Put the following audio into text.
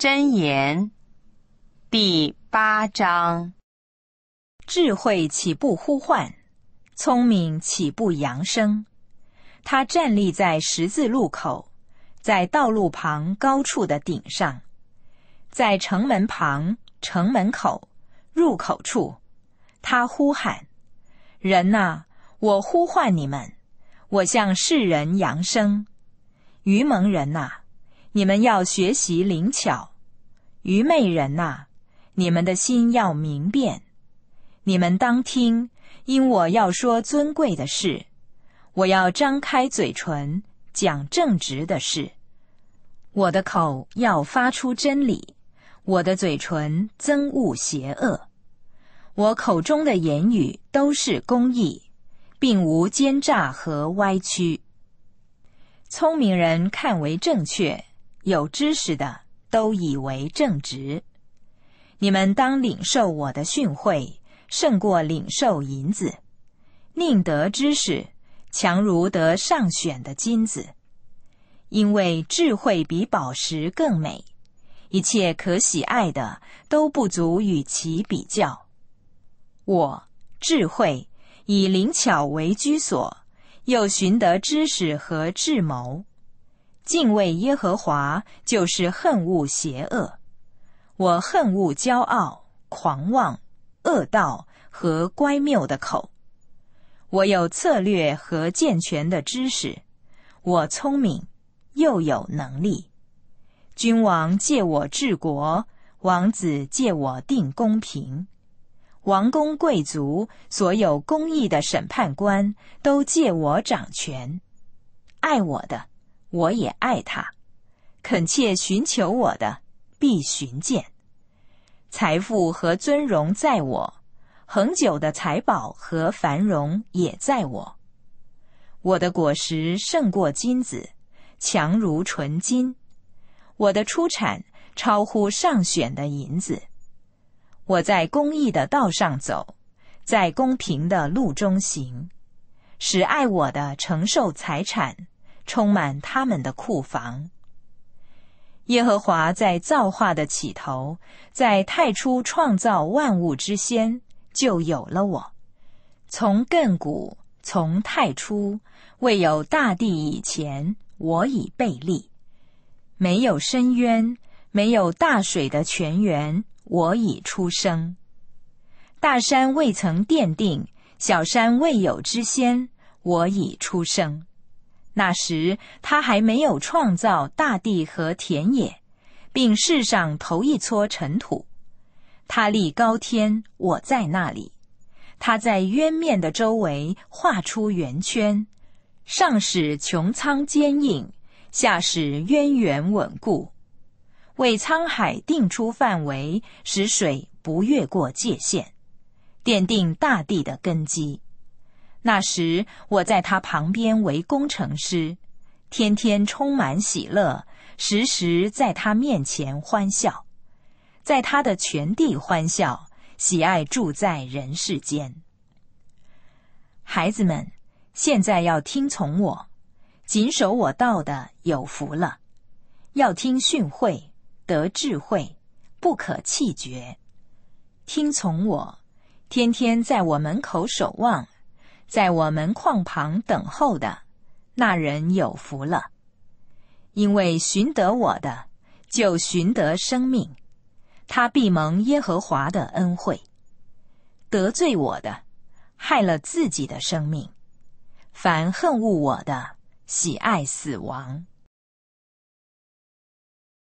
箴言第八章：智慧岂不呼唤？聪明岂不扬声？他站立在十字路口，在道路旁高处的顶上，在城门旁、城门口、入口处，他呼喊：“人呐，我呼唤你们，我向世人扬声。愚蒙人呐，你们要学习灵巧。”愚昧人呐，你们的心要明辨，你们当听，因我要说尊贵的事，我要张开嘴唇讲正直的事，我的口要发出真理，我的嘴唇憎恶邪恶，我口中的言语都是公义，并无奸诈和歪曲。聪明人看为正确，有知识的。都以为正直，你们当领受我的训诲，胜过领受银子。宁得知识，强如得上选的金子，因为智慧比宝石更美。一切可喜爱的都不足与其比较。我智慧以灵巧为居所，又寻得知识和智谋。敬畏耶和华就是恨恶邪恶。我恨恶骄傲、狂妄、恶道和乖谬的口。我有策略和健全的知识。我聪明又有能力。君王借我治国，王子借我定公平。王公贵族、所有公义的审判官都借我掌权。爱我的。我也爱他，恳切寻求我的必寻见。财富和尊荣在我，恒久的财宝和繁荣也在我。我的果实胜过金子，强如纯金。我的出产超乎上选的银子。我在公义的道上走，在公平的路中行，使爱我的承受财产。充满他们的库房。耶和华在造化的起头，在太初创造万物之先，就有了我。从亘古，从太初，未有大地以前，我已备立。没有深渊，没有大水的泉源，我已出生。大山未曾奠定，小山未有之先，我已出生。那时，他还没有创造大地和田野，并世上头一撮尘土。他立高天，我在那里。他在渊面的周围画出圆圈，上使穹苍坚硬，下使渊源稳固，为沧海定出范围，使水不越过界限，奠定大地的根基。那时我在他旁边为工程师，天天充满喜乐，时时在他面前欢笑，在他的全地欢笑，喜爱住在人世间。孩子们，现在要听从我，谨守我道的有福了。要听训诲得智慧，不可气绝。听从我，天天在我门口守望。在我门框旁等候的那人有福了，因为寻得我的，就寻得生命；他必蒙耶和华的恩惠。得罪我的，害了自己的生命；凡恨恶我的，喜爱死亡。